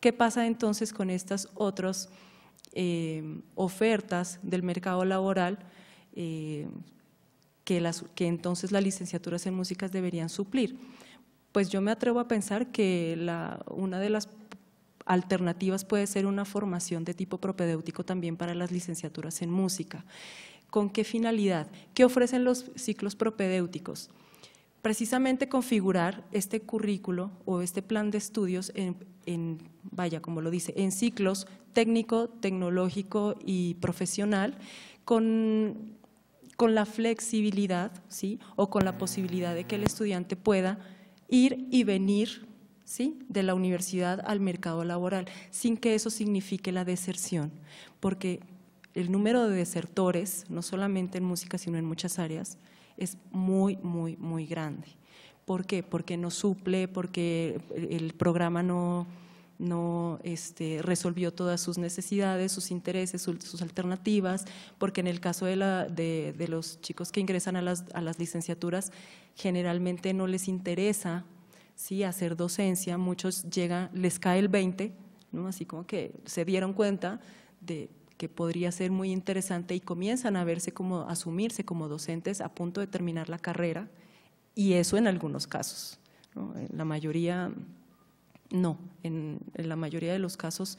¿Qué pasa entonces con estas otras eh, ofertas del mercado laboral eh, que, entonces las licenciaturas en Música deberían suplir? Pues yo me atrevo a pensar que una de las alternativas puede ser una formación de tipo propedéutico también para las licenciaturas en música. ¿Con qué finalidad? ¿Qué ofrecen los ciclos propedéuticos? precisamente configurar este currículo o este plan de estudios en, vaya, como lo dice, en ciclos técnico, tecnológico y profesional con, con la flexibilidad ¿sí? o con la posibilidad de que el estudiante pueda ir y venir ¿sí? de la universidad al mercado laboral, sin que eso signifique la deserción, porque el número de desertores, no solamente en música, sino en muchas áreas, es muy, muy, muy grande. ¿Por qué? Porque no suple, porque el programa no, no este, resolvió todas sus necesidades, sus intereses, sus, alternativas, porque en el caso de, la, de, de los chicos que ingresan a las, a las, licenciaturas, generalmente no les interesa ¿sí? hacer docencia, muchos llegan, les cae el 20, ¿no? así como que se dieron cuenta de que podría ser muy interesante y comienzan a verse como, asumirse como docentes a punto de terminar la carrera y eso en algunos casos. En la mayoría, no, en, la mayoría de los casos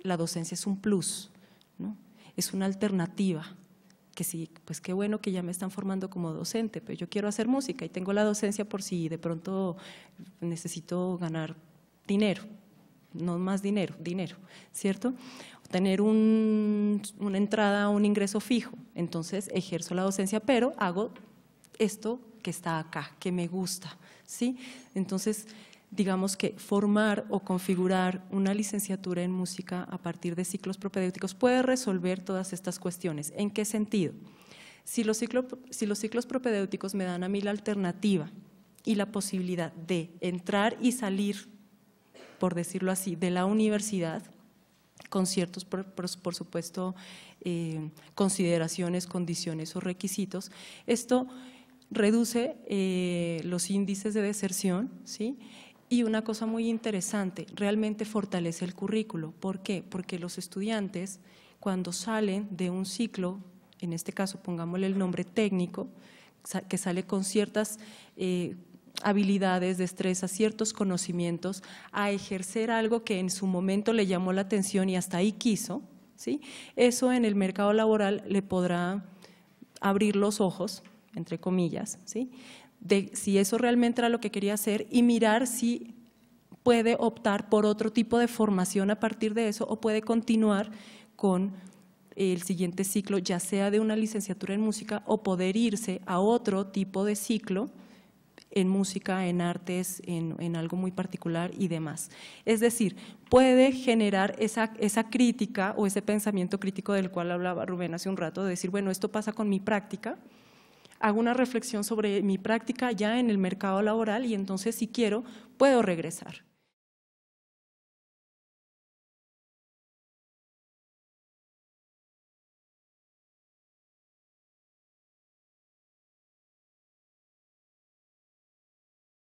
la docencia es un plus, ¿no? es una alternativa que sí, pues qué bueno que ya me están formando como docente, pero yo quiero hacer música y tengo la docencia por si de pronto necesito ganar dinero, no más dinero, dinero, ¿cierto? Tener una entrada, un ingreso fijo. Entonces ejerzo la docencia, pero hago esto que está acá, que me gusta, ¿sí? Entonces, digamos que formar o configurar una licenciatura en música a partir de ciclos propedéuticos puede resolver todas estas cuestiones. ¿En qué sentido? Si los, si los ciclos propedéuticos me dan a mí la alternativa y la posibilidad de entrar y salir por decirlo así, de la universidad, con ciertos, por, supuesto, eh, consideraciones, condiciones o requisitos. Esto reduce eh, los índices de deserción, ¿sí? Y una cosa muy interesante, realmente fortalece el currículo. ¿Por qué? Porque los estudiantes, cuando salen de un ciclo, en este caso pongámosle el nombre técnico, que sale con ciertas eh, habilidades, destrezas, ciertos conocimientos a ejercer algo que en su momento le llamó la atención y hasta ahí quiso, ¿sí? eso en el mercado laboral le podrá abrir los ojos, entre comillas, ¿sí? de si eso realmente era lo que quería hacer y mirar si puede optar por otro tipo de formación a partir de eso o puede continuar con el siguiente ciclo, ya sea de una licenciatura en música o poder irse a otro tipo de ciclo en música, en artes, en, algo muy particular y demás. Es decir, puede generar esa, esa crítica o ese pensamiento crítico del cual hablaba Rubén hace un rato, de decir, bueno, esto pasa con mi práctica, hago una reflexión sobre mi práctica ya en el mercado laboral y entonces si quiero puedo regresar.